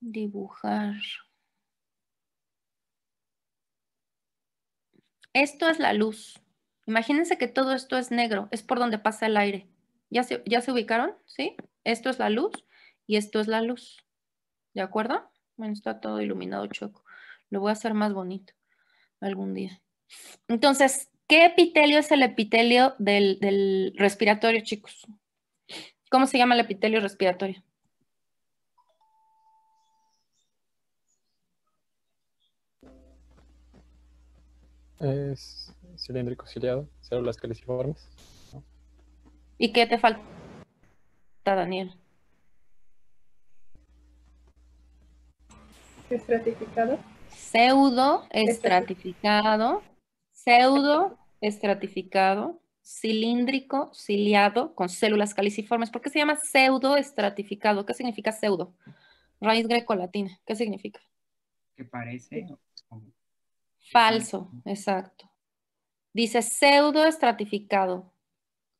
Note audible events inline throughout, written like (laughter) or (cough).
dibujar. Esto es la luz. Imagínense que todo esto es negro, es por donde pasa el aire. ¿Ya se, ya se ubicaron? ¿Sí? Esto es la luz y esto es la luz. ¿De acuerdo? Bueno, está todo iluminado choco. Lo voy a hacer más bonito algún día. Entonces, ¿qué epitelio es el epitelio del, del respiratorio, chicos? ¿Cómo se llama el epitelio respiratorio? Es cilíndrico ciliado, células caliciformes. ¿Y qué te falta, Daniel? Estratificado. Pseudo estratificado. Pseudo estratificado. Cilíndrico, ciliado, con células caliciformes. ¿Por qué se llama pseudo estratificado? ¿Qué significa pseudo? Raíz greco-latina. ¿Qué significa? Que parece. Falso, exacto. Dice pseudoestratificado.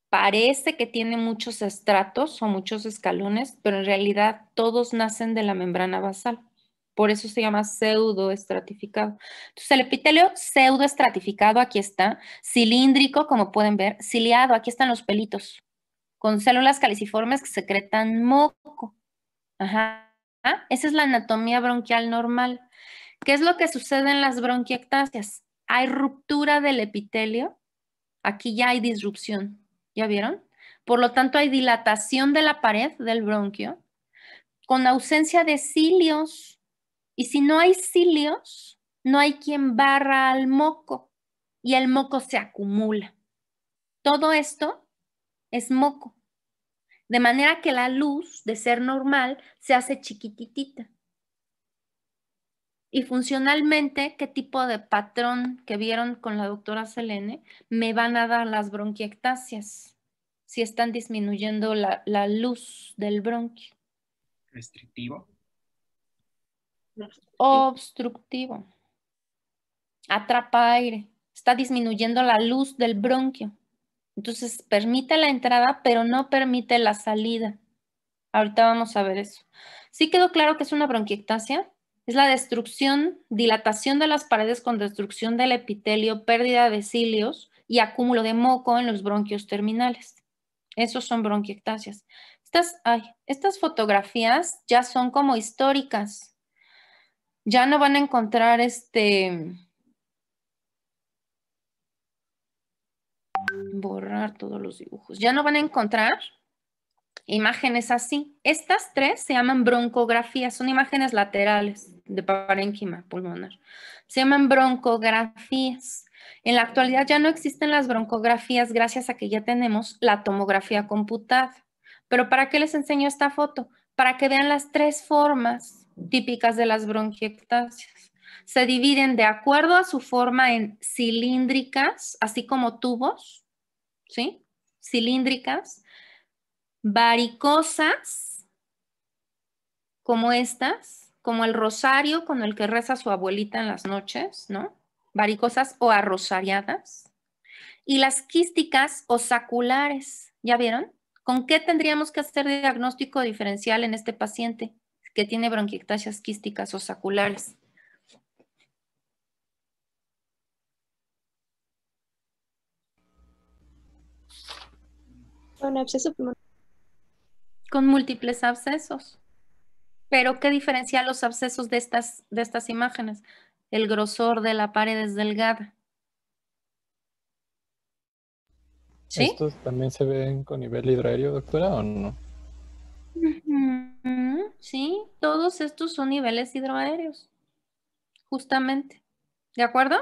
Parece que tiene muchos estratos o muchos escalones, pero en realidad todos nacen de la membrana basal. Por eso se llama pseudoestratificado. Entonces, el epitelio pseudoestratificado, aquí está, cilíndrico, como pueden ver, ciliado, aquí están los pelitos, con células caliciformes que secretan moco. Ajá. Ah, esa es la anatomía bronquial normal. ¿Qué es lo que sucede en las bronquiectasias? Hay ruptura del epitelio. Aquí ya hay disrupción. ¿Ya vieron? Por lo tanto, hay dilatación de la pared del bronquio con ausencia de cilios. Y si no hay cilios, no hay quien barra al moco y el moco se acumula. Todo esto es moco. De manera que la luz, de ser normal, se hace chiquititita y funcionalmente qué tipo de patrón que vieron con la doctora Selene me van a dar las bronquiectasias si están disminuyendo la, la luz del bronquio. Restrictivo. Obstructivo. Atrapa aire. Está disminuyendo la luz del bronquio. Entonces permite la entrada, pero no permite la salida. Ahorita vamos a ver eso. ¿Sí quedó claro que es una bronquiectasia? es la destrucción, dilatación de las paredes con destrucción del epitelio, pérdida de cilios y acúmulo de moco en los bronquios terminales. Esos son bronquiectasias. Estas, estas fotografías ya son como históricas. Ya no van a encontrar este... Borrar todos los dibujos. Ya no van a encontrar imágenes así. Estas tres se llaman broncografías, son imágenes laterales de parénquima pulmonar. Se llaman broncografías. En la actualidad ya no existen las broncografías gracias a que ya tenemos la tomografía computada. Pero ¿para qué les enseño esta foto? Para que vean las tres formas típicas de las bronquiectasias. Se dividen de acuerdo a su forma en cilíndricas, así como tubos, ¿sí? Cilíndricas, varicosas como estas, como el rosario con el que reza su abuelita en las noches, ¿no? Varicosas o arrosariadas. Y las quísticas o saculares, ¿ya vieron? ¿Con qué tendríamos que hacer diagnóstico diferencial en este paciente que tiene bronquiectasias quísticas o saculares? Con con múltiples abscesos. Pero ¿qué diferencia los abscesos de estas, de estas imágenes? El grosor de la pared es delgada. ¿Estos también se ven con nivel hidroaéreo, doctora, o no? Sí, todos estos son niveles hidroaéreos, justamente. ¿De acuerdo?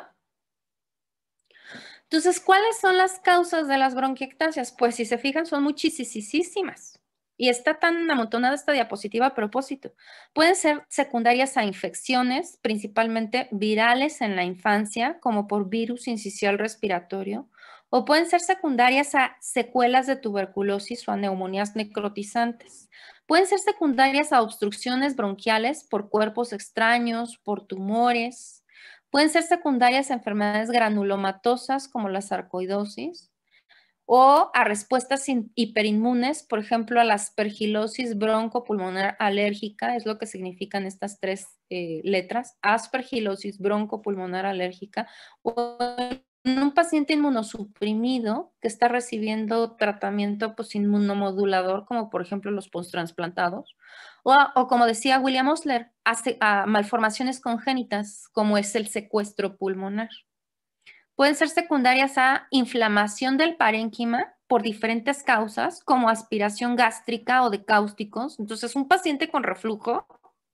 Entonces, ¿cuáles son las causas de las bronquiectasias? Pues si se fijan, son muchísimas y está tan amontonada esta diapositiva a propósito. Pueden ser secundarias a infecciones, principalmente virales en la infancia, como por virus incisional respiratorio, o pueden ser secundarias a secuelas de tuberculosis o a neumonías necrotizantes. Pueden ser secundarias a obstrucciones bronquiales por cuerpos extraños, por tumores. Pueden ser secundarias a enfermedades granulomatosas como la sarcoidosis o a respuestas hiperinmunes, por ejemplo, a la aspergilosis broncopulmonar alérgica, es lo que significan estas tres eh, letras, aspergilosis broncopulmonar alérgica, o en un paciente inmunosuprimido que está recibiendo tratamiento pues, inmunomodulador, como por ejemplo los posttransplantados, o, o, como decía William Osler, a malformaciones congénitas, como es el secuestro pulmonar pueden ser secundarias a inflamación del parénquima por diferentes causas, como aspiración gástrica o de cáusticos. Entonces, un paciente con reflujo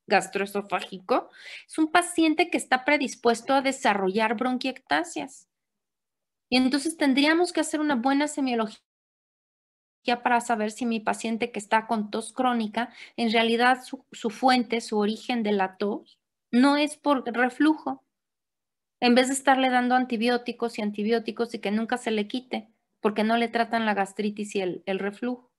gastroesofágico es un paciente que está predispuesto a desarrollar bronquiectasias. Y entonces tendríamos que hacer una buena semiología para saber si mi paciente que está con tos crónica, en realidad su fuente, su origen de la tos, no es por reflujo, en vez de estarle dando antibióticos y antibióticos y que nunca se le quite, porque no le tratan la gastritis y el, reflujo.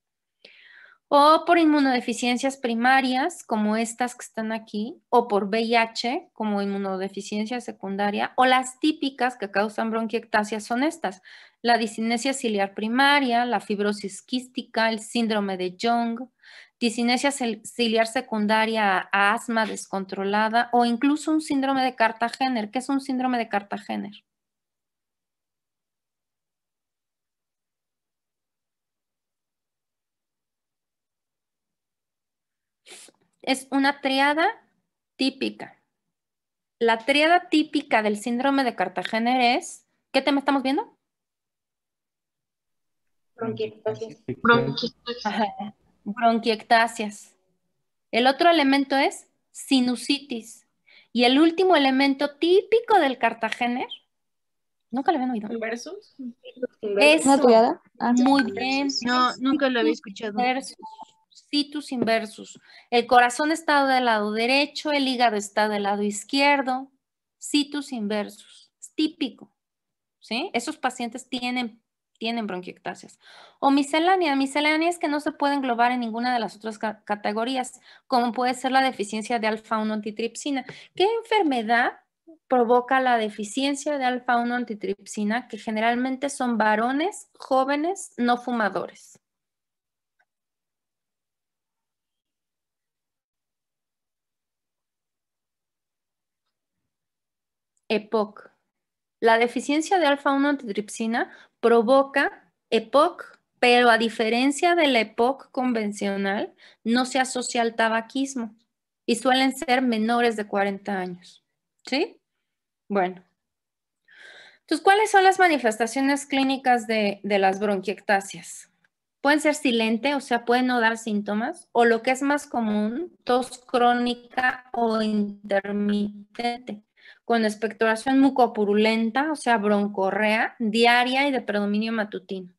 O por inmunodeficiencias primarias, como estas que están aquí, o por VIH, como inmunodeficiencia secundaria, o las típicas que causan bronquiectasia son estas, la disinesia ciliar primaria, la fibrosis quística, el síndrome de Young, disinesia ciliar secundaria a asma descontrolada o incluso un síndrome de Cartagener. ¿Qué es un síndrome de Cartagener? Es una triada típica. La triada típica del síndrome de Cartagener es, ¿qué tema estamos viendo? bronquiectasias. El otro elemento es sinusitis. Y el último elemento típico del cartagener, nunca lo habían oído. Inversus. Es ah. muy bien. No, nunca lo había escuchado. Inversus. Situs inversus. El corazón está del lado derecho, el hígado está del lado izquierdo. Situs inversus. Es típico. ¿Sí? Esos pacientes tienen tienen bronquiectasias. O miscelánea. Miscelánea es que no se puede englobar en ninguna de las otras categorías, como puede ser la deficiencia de alfa-1 antitripsina. ¿Qué enfermedad provoca la deficiencia de alfa-1 antitripsina, que generalmente son varones, jóvenes, no fumadores? EPOC. La deficiencia de alfa 1 antitripsina provoca EPOC, pero a diferencia de la EPOC convencional, no se asocia al tabaquismo y suelen ser menores de 40 años. ¿Sí? Bueno. Entonces, ¿cuáles son las manifestaciones clínicas de, las bronquiectasias? Pueden ser silente, o sea, pueden no dar síntomas, o lo que es más común, tos crónica o intermitente con expectoración mucopurulenta, o sea, broncorrea, diaria y de predominio matutino.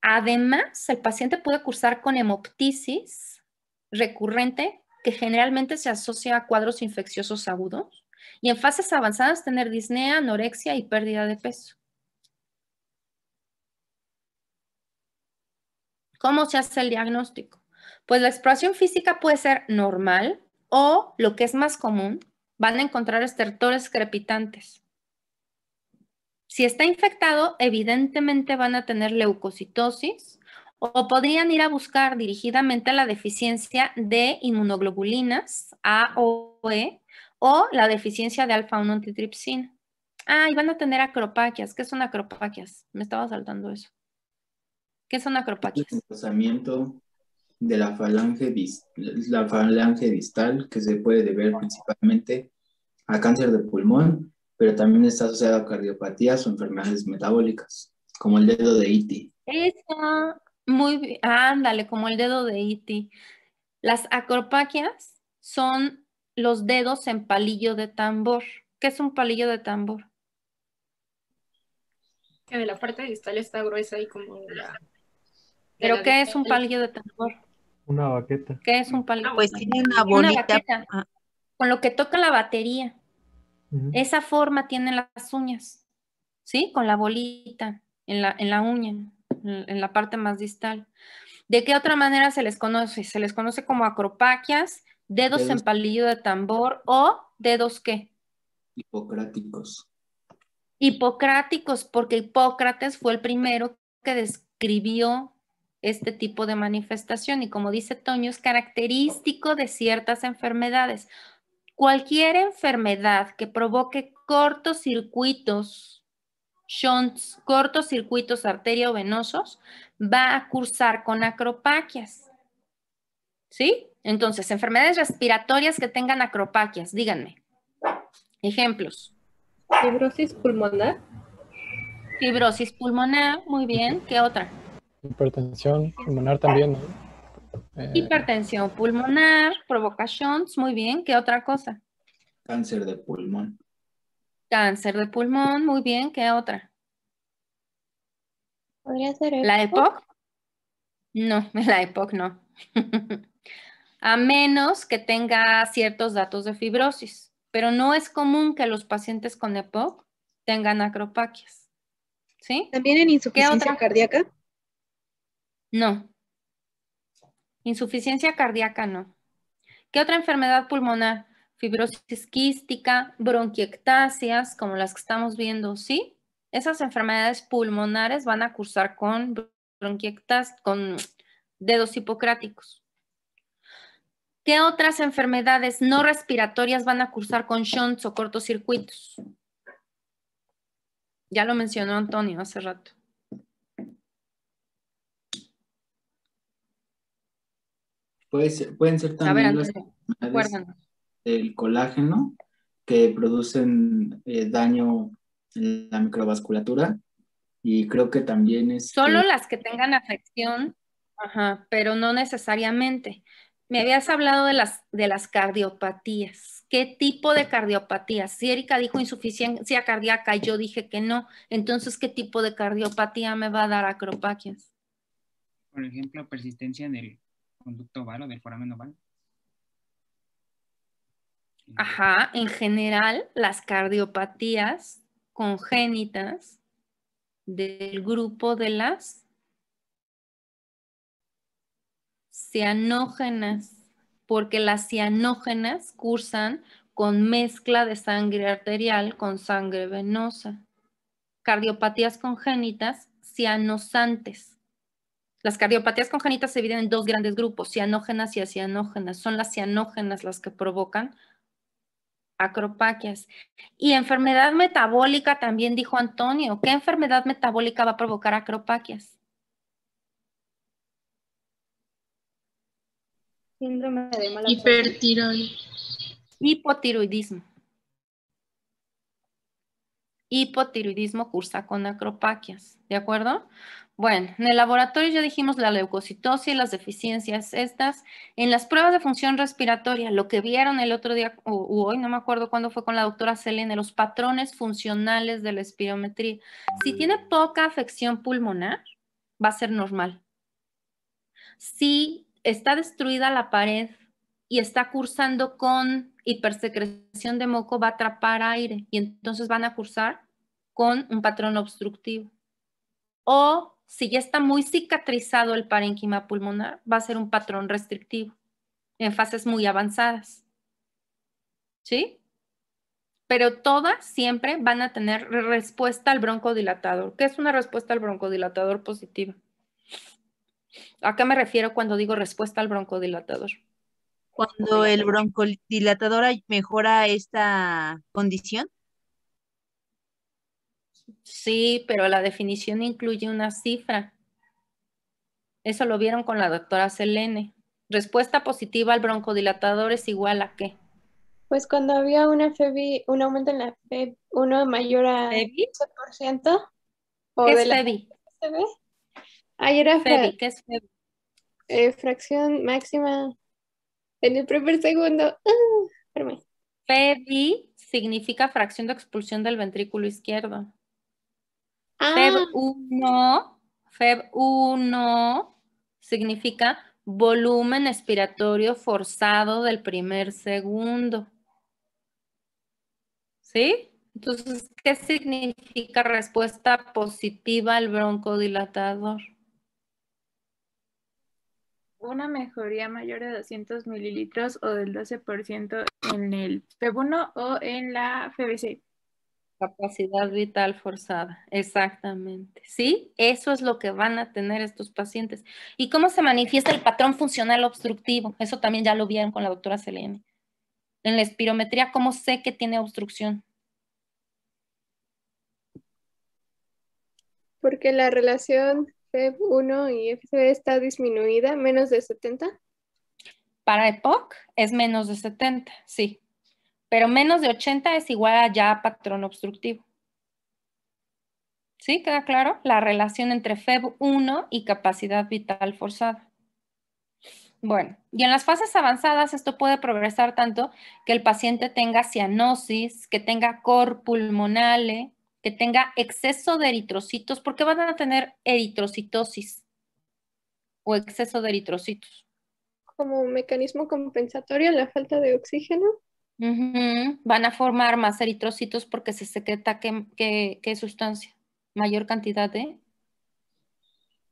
Además, el paciente puede cursar con hemoptisis recurrente, que generalmente se asocia a cuadros infecciosos agudos, y en fases avanzadas tener disnea, anorexia y pérdida de peso. ¿Cómo se hace el diagnóstico? Pues la exploración física puede ser normal o, lo que es más común, van a encontrar estertores crepitantes. Si está infectado, evidentemente van a tener leucocitosis o podrían ir a buscar dirigidamente la deficiencia de inmunoglobulinas A o E o la deficiencia de alfa-1 antitripsina. Ah, y van a tener acropaquias. ¿Qué son acropaquias? Me estaba saltando eso. ¿Qué son acropaquias? de la falange, distal, que se puede deber principalmente a cáncer de pulmón, pero también está asociado a cardiopatías o enfermedades metabólicas, como el dedo de Iti. Eso, muy bien, ándale, como el dedo de Iti. Las acropaquias son los dedos en palillo de tambor. ¿Qué es un palillo de tambor? Que de la parte distal está gruesa y como... ¿Pero qué es un palillo de tambor? Una baqueta. ¿Qué es un palillo? pues tiene una bolita. Ah. Con lo que toca la batería. Esa forma tienen las uñas. ¿Sí? Con la bolita en la, en la uña, en la parte más distal. ¿De qué otra manera se les conoce? Se les conoce como acropaquias, dedos, dedos. en palillo de tambor o dedos qué? Hipocráticos. Hipocráticos, porque Hipócrates fue el primero que describió este tipo de manifestación y como dice Toño, es característico de ciertas enfermedades. Cualquier enfermedad que provoque cortos circuitos shunts, circuitos arteriovenosos, va a cursar con acropaquias. ¿Sí? Entonces, enfermedades respiratorias que tengan acropaquias, díganme. Ejemplos. Fibrosis pulmonar. Fibrosis pulmonar, muy bien. ¿Qué otra? Hipertensión pulmonar también. Eh, hipertensión pulmonar, provocaciones muy bien. ¿Qué otra cosa? Cáncer de pulmón. Cáncer de pulmón, muy bien. ¿Qué otra? ¿Podría ser ¿La EPOC? No, (laughs) la EPOC no. (laughs) a menos que tenga ciertos datos de fibrosis, pero no es común que los pacientes con EPOC tengan acropaquias. ¿Sí? ¿También en insuficiencia cardíaca? No. Insuficiencia cardíaca, no. ¿Qué otra enfermedad pulmonar? Fibrosis quística, bronquiectasias, como las que estamos viendo, ¿sí? Esas enfermedades pulmonares van a cursar con bronquiectas, con dedos hipocráticos. ¿Qué otras enfermedades no respiratorias van a cursar con shunts o cortocircuitos? Ya lo mencionó Antonio hace rato. pueden ser también ver, las del colágeno que producen eh, daño en la microvasculatura y creo que también es... Este, Solo las que tengan afección, pero no necesariamente. Me habías hablado de las, de las cardiopatías. ¿Qué tipo de cardiopatías? Si Erika dijo insuficiencia cardíaca, yo dije que no. Entonces, ¿qué tipo de cardiopatía me va a dar acropaquias? Por ejemplo, persistencia en el conducto vano, del foramen vano. Ajá, en general las cardiopatías congénitas del grupo de las cianógenas, porque las cianógenas cursan con mezcla de sangre arterial con sangre venosa. Cardiopatías congénitas cianosantes. Las cardiopatías congénitas se dividen en dos grandes grupos, cianógenas y acianógenas. Son las cianógenas las que provocan acropaquias. Y enfermedad metabólica, también dijo Antonio, ¿qué enfermedad metabólica va a provocar acropaquias? Síndrome de mala Hipertiroidismo. Hipotiroidismo hipotiroidismo cursa con acropaquias, ¿de acuerdo? Bueno, en el laboratorio ya dijimos la leucocitosis, y las deficiencias estas. En las pruebas de función respiratoria, lo que vieron el otro día, o, hoy, no me acuerdo cuándo fue con la doctora Selene, los patrones funcionales de la espirometría. Si mm. tiene poca afección pulmonar, va a ser normal. Si está destruida la pared y está cursando con hipersecreción de moco, va a atrapar aire y entonces van a cursar con un patrón obstructivo. O si ya está muy cicatrizado el parénquima pulmonar, va a ser un patrón restrictivo en fases muy avanzadas. ¿Sí? Pero todas siempre van a tener respuesta al broncodilatador. ¿Qué es una respuesta al broncodilatador positiva? acá me refiero cuando digo respuesta al broncodilatador? cuando el broncodilatador mejora esta condición? Sí, pero la definición incluye una cifra. Eso lo vieron con la doctora Selene. Respuesta positiva al broncodilatador es igual a qué? Pues cuando había una FEBI, un aumento en la FEB, uno mayor a ¿Febi? O ¿Qué de es la FEBI? era FEBI, ¿qué es FEBI? Eh, fracción máxima en el primer segundo. FEBI ah, significa fracción de expulsión del ventrículo izquierdo. Ah. FEB1, significa volumen expiratorio forzado del primer segundo. ¿Sí? Entonces, ¿qué significa respuesta positiva al broncodilatador? una mejoría mayor de 200 mililitros o del 12% en el FEB1 o en la FBC. Capacidad vital forzada, exactamente. Sí, eso es lo que van a tener estos pacientes. ¿Y cómo se manifiesta el patrón funcional obstructivo? Eso también ya lo vieron con la doctora Selene. En la espirometría, ¿cómo sé que tiene obstrucción? Porque la relación FEB1 y FCB está disminuida, menos de 70. Para EPOC es menos de 70, sí. Pero menos de 80 es igual a ya patrón obstructivo. ¿Sí? ¿Queda claro? La relación entre FEB1 y capacidad vital forzada. Bueno, y en las fases avanzadas esto puede progresar tanto que el paciente tenga cianosis, que tenga cor pulmonale, que tenga exceso de eritrocitos, porque van a tener eritrocitosis o exceso de eritrocitos. Como mecanismo compensatorio la falta de oxígeno. Van a formar más eritrocitos porque se secreta qué, sustancia, mayor cantidad de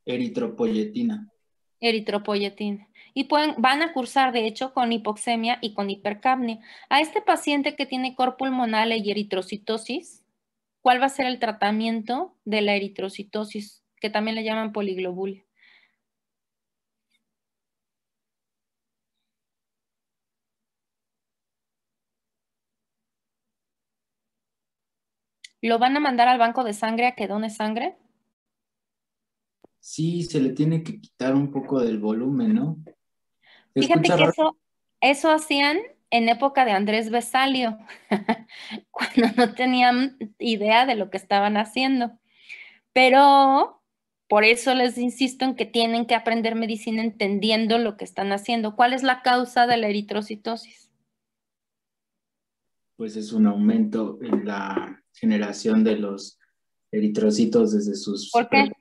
eritropoyetina. Eritropoyetina. Y pueden, van a cursar, de hecho, con hipoxemia y con hipercapnia. A este paciente que tiene corpulmonal y eritrocitosis, cuál va a ser el tratamiento de la eritrocitosis, que también le llaman poliglobulia. ¿Lo van a mandar al banco de sangre a que done sangre? Sí, se le tiene que quitar un poco del volumen, ¿no? Fíjate que eso, eso hacían en época de Andrés Besalio, (laughs) cuando no tenían idea de lo que estaban haciendo. Pero por eso les insisto en que tienen que aprender medicina entendiendo lo que están haciendo. ¿Cuál es la causa de la eritrocitosis? Pues es un aumento en la generación de los eritrocitos desde sus... ¿Por qué?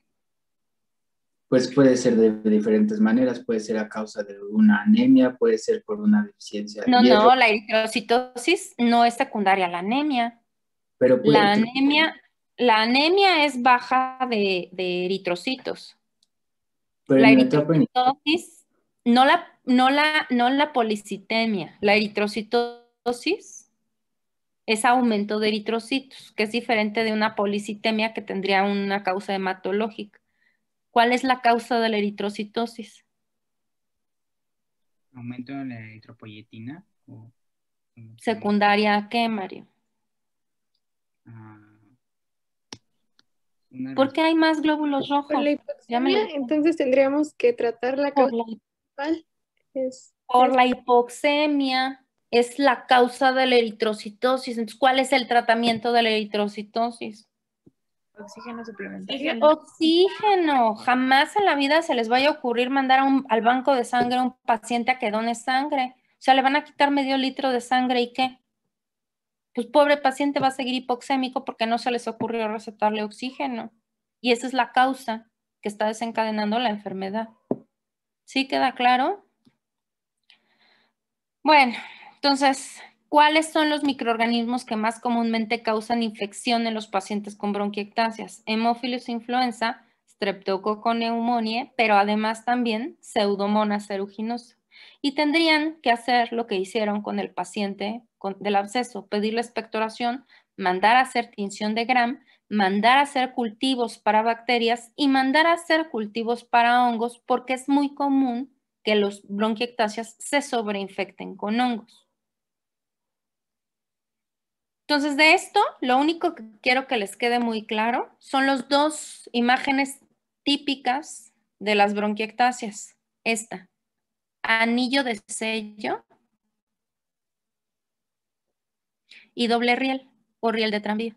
pues puede ser de, diferentes maneras, puede ser a causa de una anemia, puede ser por una deficiencia. No, no, la eritrocitosis no es secundaria a la anemia. Pero la anemia, la anemia es baja de, eritrocitos. la eritrocitosis, no la, no, la, no la policitemia, la eritrocitosis es aumento de eritrocitos, que es diferente de una policitemia que tendría una causa hematológica. ¿Cuál es la causa de la eritrocitosis? Aumento de la eritropoyetina. ¿Secundaria a qué, Mario? Ah, ¿Por qué hay más glóbulos rojos? entonces tendríamos que tratar la causa principal. Por la hipoxemia es la causa de la eritrocitosis. Entonces, ¿cuál es el tratamiento de la eritrocitosis? Oxígeno suplementario. Oxígeno. Jamás en la vida se les vaya a ocurrir mandar al banco de sangre a un paciente a que done sangre. O sea, le van a quitar medio litro de sangre y qué. Pues pobre paciente va a seguir hipoxémico porque no se les ocurrió recetarle oxígeno. Y esa es la causa que está desencadenando la enfermedad. ¿Sí queda claro? Bueno, entonces ¿Cuáles son los microorganismos que más comúnmente causan infección en los pacientes con bronquiectasias? Hemófilos e influenza, Streptococcus pero además también Pseudomonas aeruginosa. Y tendrían que hacer lo que hicieron con el paciente con, del absceso, pedirle expectoración, mandar a hacer tinción de Gram, mandar a hacer cultivos para bacterias y mandar a hacer cultivos para hongos porque es muy común que los bronquiectasias se sobreinfecten con hongos. Entonces, de esto, lo único que quiero que les quede muy claro son las dos imágenes típicas de las bronquiectasias. Esta, anillo de sello y doble riel o riel de tranvía.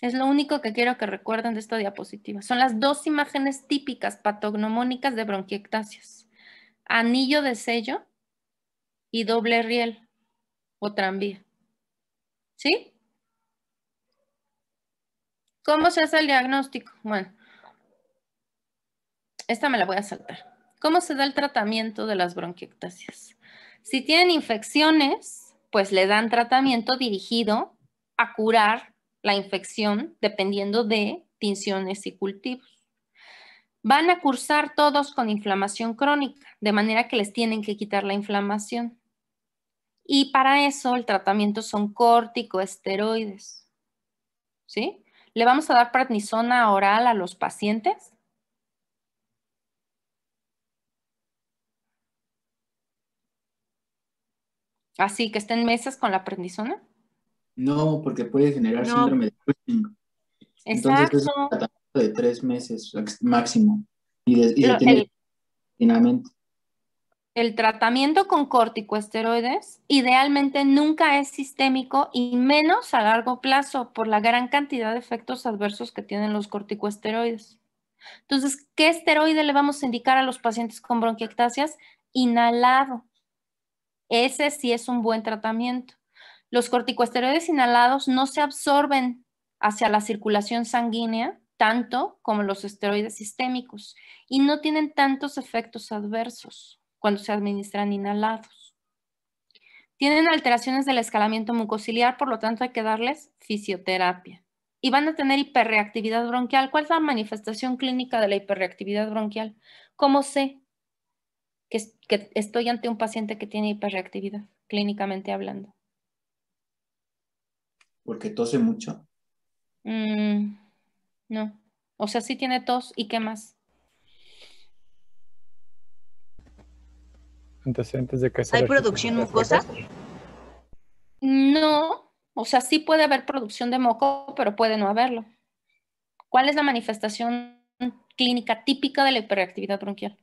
Es lo único que quiero que recuerden de esta diapositiva. Son las dos imágenes típicas patognomónicas de bronquiectasias. Anillo de sello y doble riel o tranvía. ¿Sí? ¿Cómo se hace el diagnóstico? Bueno, esta me la voy a saltar. ¿Cómo se da el tratamiento de las bronquiectasias? Si tienen infecciones, pues le dan tratamiento dirigido a curar la infección dependiendo de tinciones y cultivos. Van a cursar todos con inflamación crónica, de manera que les tienen que quitar la inflamación. Y para eso el tratamiento son corticoesteroides. ¿Sí? ¿Le vamos a dar prednisona oral a los pacientes? Así que estén meses con la prednisona. No, porque puede generar síndrome de Cushing. Entonces es un tratamiento de tres meses máximo. Y, de, finalmente. El tratamiento con corticoesteroides idealmente nunca es sistémico y menos a largo plazo por la gran cantidad de efectos adversos que tienen los corticoesteroides. Entonces, ¿qué esteroide le vamos a indicar a los pacientes con bronquiectasias? Inhalado. Ese sí es un buen tratamiento. Los corticosteroides inhalados no se absorben hacia la circulación sanguínea tanto como los esteroides sistémicos y no tienen tantos efectos adversos cuando se administran inhalados. Tienen alteraciones del escalamiento mucociliar, por lo tanto hay que darles fisioterapia. Y van a tener hiperreactividad bronquial. ¿Cuál es la manifestación clínica de la hiperreactividad bronquial? ¿Cómo sé que, estoy ante un paciente que tiene hiperreactividad, clínicamente hablando? ¿Porque tose mucho? Mm, no. O sea, sí tiene tos y qué más. antecedentes de ¿Hay producción mucosa? No, o sea, sí puede haber producción de moco, pero puede no haberlo. ¿Cuál es la manifestación clínica típica de la hiperactividad bronquial?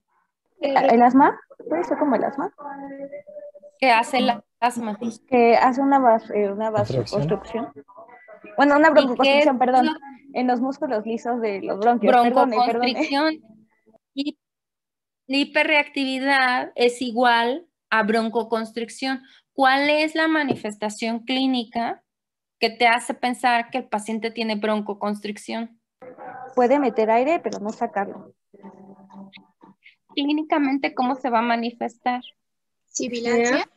Eh, ¿El asma? ¿Puede ser como el asma? ¿Qué hace el asma? Que hace una, eh, una vasoconstrucción. Bueno, una broncoconstricción, perdón. En los músculos lisos de los bronquios. Broncoconstricción. La hiperreactividad es igual a broncoconstricción. ¿Cuál es la manifestación clínica que te hace pensar que el paciente tiene broncoconstricción? Puede meter aire, pero no sacarlo. Clínicamente, ¿cómo se va a manifestar? Sibilancia.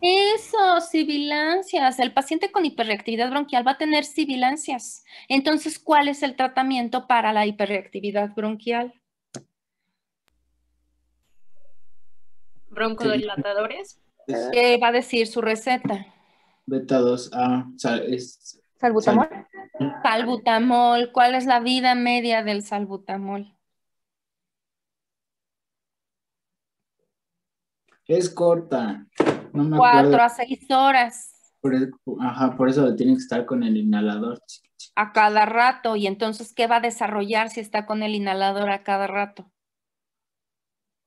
Eso, sibilancias. El paciente con hiperreactividad bronquial va a tener sibilancias. Entonces, ¿cuál es el tratamiento para la hiperreactividad bronquial? broncodilatadores. dilatadores. ¿Qué va a decir su receta? Beta 2, a ¿Salbutamol? salbutamol. ¿Cuál es la vida media del salbutamol? Es corta. No Cuatro a seis horas. Por, ajá, por eso tiene que estar con el inhalador. A cada rato. ¿Y entonces qué va a desarrollar si está con el inhalador a cada rato?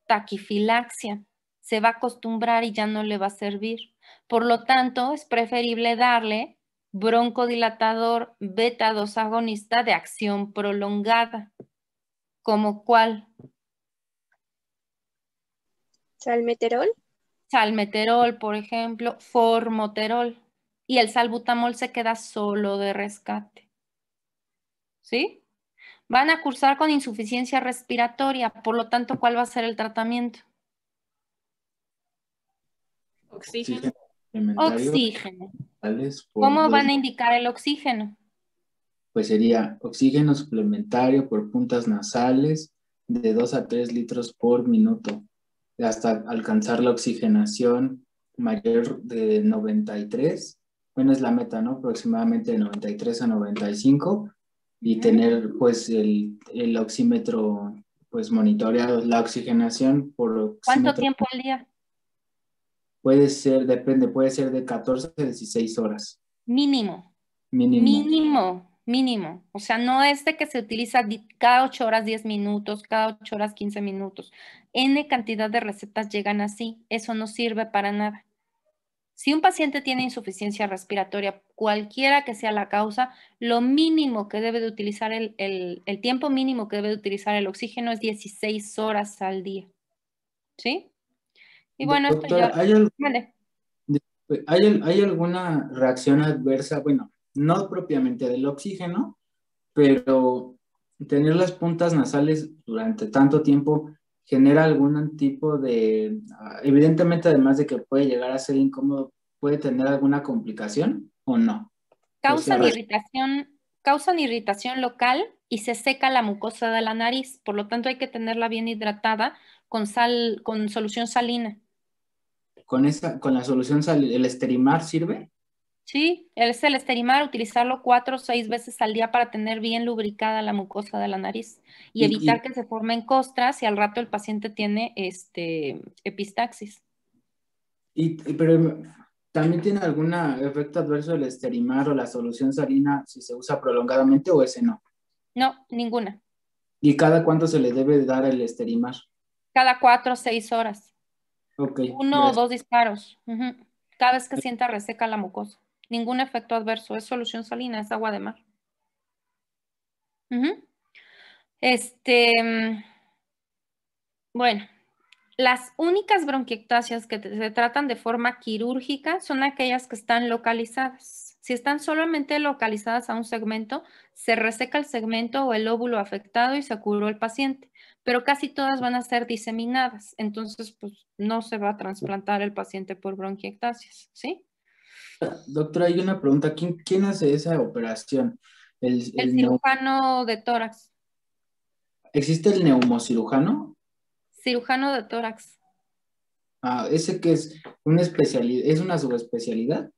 Taquifilaxia se va a acostumbrar y ya no le va a servir. Por lo tanto, es preferible darle broncodilatador beta 2 agonista de acción prolongada. ¿Como cuál? Salmeterol. Salmeterol, por ejemplo, formoterol. Y el salbutamol se queda solo de rescate. ¿Sí? Van a cursar con insuficiencia respiratoria, por lo tanto, ¿cuál va a ser el tratamiento? Oxígeno. Oxígeno. ¿Cómo van a indicar el oxígeno? Pues sería oxígeno suplementario por puntas nasales de 2 a 3 litros por minuto hasta alcanzar la oxigenación mayor de 93. Bueno, es la meta, ¿no? Aproximadamente de 93 a 95 y tener pues el, oxímetro pues monitoreado, la oxigenación por... Oxímetro. ¿Cuánto tiempo al día? puede ser, depende, puede ser de 14 a 16 horas. Mínimo. Mínimo. Mínimo, O sea, no es de que se utiliza cada 8 horas 10 minutos, cada 8 horas 15 minutos. N cantidad de recetas llegan así. Eso no sirve para nada. Si un paciente tiene insuficiencia respiratoria, cualquiera que sea la causa, lo mínimo que debe de utilizar, el, el tiempo mínimo que debe de utilizar el oxígeno es 16 horas al día. ¿Sí? Y bueno, pues ¿hay, alguna reacción adversa? Bueno, no propiamente del oxígeno, pero tener las puntas nasales durante tanto tiempo genera algún tipo de, ah, evidentemente además de que puede llegar a ser incómodo, puede tener alguna complicación o no. Causan pues irritación, causan irritación local y se seca la mucosa de la nariz, por lo tanto hay que tenerla bien hidratada con sal, con solución salina. ¿Con, esa, con la solución el esterimar sirve? Sí, es el esterimar, utilizarlo cuatro o seis veces al día para tener bien lubricada la mucosa de la nariz y, evitar que se formen costras y al rato el paciente tiene este, epistaxis. Y, ¿También tiene algún efecto adverso el esterimar o la solución salina si se usa prolongadamente o ese no? No, ninguna. ¿Y cada cuánto se le debe dar el esterimar? Cada cuatro o seis horas. Uno o dos disparos. Cada vez que sienta reseca la mucosa. Ningún efecto adverso. Es solución salina, es agua de mar. Este, mm, bueno, las únicas bronquiectasias que se tratan de forma quirúrgica son aquellas que están localizadas. Si están solamente localizadas a un segmento, se reseca el segmento o el óvulo afectado y se curó el paciente, pero casi todas van a ser diseminadas, entonces pues no se va a trasplantar el paciente por bronquiectasias, ¿sí? Doctora, hay una pregunta, ¿quién, hace esa operación? El, cirujano de tórax. ¿Existe el neumocirujano? Cirujano de tórax. Ah, ese que es una especialidad, es una subespecialidad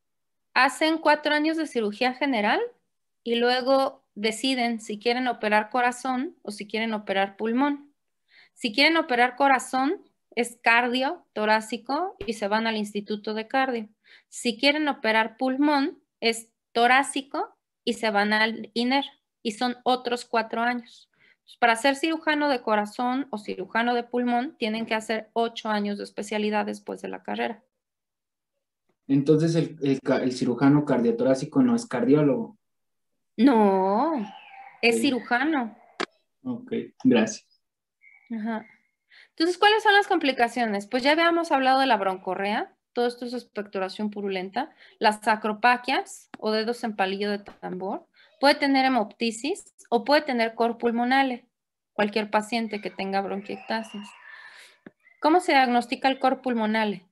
hacen cuatro años de cirugía general y luego deciden si quieren operar corazón o si quieren operar pulmón. Si quieren operar corazón, es cardio torácico y se van al instituto de cardio. Si quieren operar pulmón, es torácico y se van al INER y son otros cuatro años. Para ser cirujano de corazón o cirujano de pulmón, tienen que hacer ocho años de especialidad después de la carrera. Entonces el, cirujano cardiotorácico no es cardiólogo. No, es cirujano. Ok, gracias. Ajá. Entonces, ¿cuáles son las complicaciones? Pues ya habíamos hablado de la broncorrea, todo esto es expectoración purulenta, las acropaquias o dedos en palillo de tambor, puede tener hemoptisis o puede tener cor pulmonale, cualquier paciente que tenga bronquiectasis. ¿Cómo se diagnostica el cor pulmonale?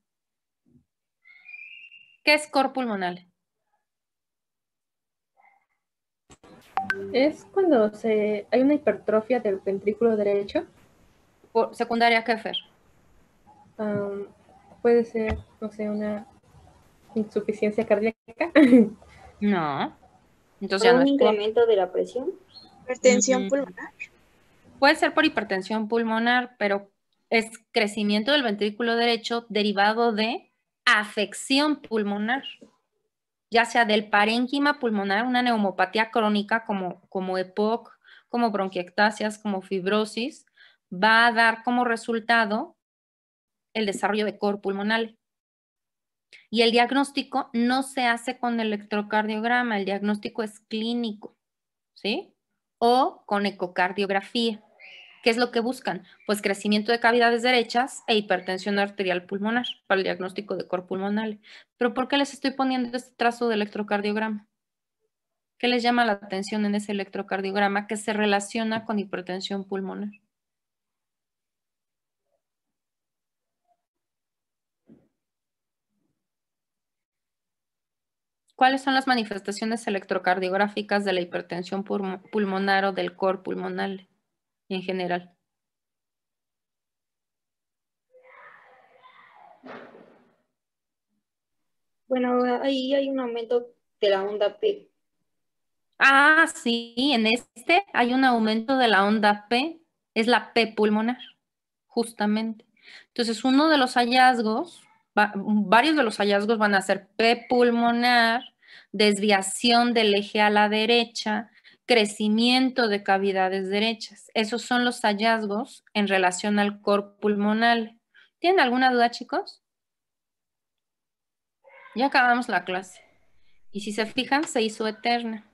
¿Qué es core pulmonal? Es cuando se, hay una hipertrofia del ventrículo derecho. Por, secundaria qué, puede ser, no sé, una insuficiencia cardíaca. No. Entonces un incremento de la presión. Hipertensión pulmonar. Puede ser por hipertensión pulmonar, pero es crecimiento del ventrículo derecho derivado de afección pulmonar, ya sea del parénquima pulmonar, una neumopatía crónica como, como EPOC, como bronquiectasias, como fibrosis, va a dar como resultado el desarrollo de cor pulmonar. Y el diagnóstico no se hace con electrocardiograma, el diagnóstico es clínico, ¿sí? O con ecocardiografía. ¿Qué es lo que buscan? Pues crecimiento de cavidades derechas e hipertensión arterial pulmonar para el diagnóstico de cor pulmonar. Pero ¿por qué les estoy poniendo este trazo de electrocardiograma? ¿Qué les llama la atención en ese electrocardiograma que se relaciona con hipertensión pulmonar? ¿Cuáles son las manifestaciones electrocardiográficas de la hipertensión pulmonar o del cor pulmonar? en general. Bueno, ahí hay un aumento de la onda P. Ah, sí, en este hay un aumento de la onda P, es la P pulmonar, justamente. Entonces, uno de los hallazgos, varios de los hallazgos van a ser P pulmonar, desviación del eje a la derecha, crecimiento de cavidades derechas. Esos son los hallazgos en relación al cor pulmonal. ¿Tienen alguna duda, chicos? Ya acabamos la clase. Y si se fijan, se hizo eterna.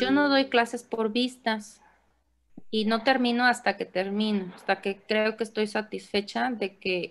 Yo no doy clases por vistas y no termino hasta que termino, hasta que creo que estoy satisfecha de que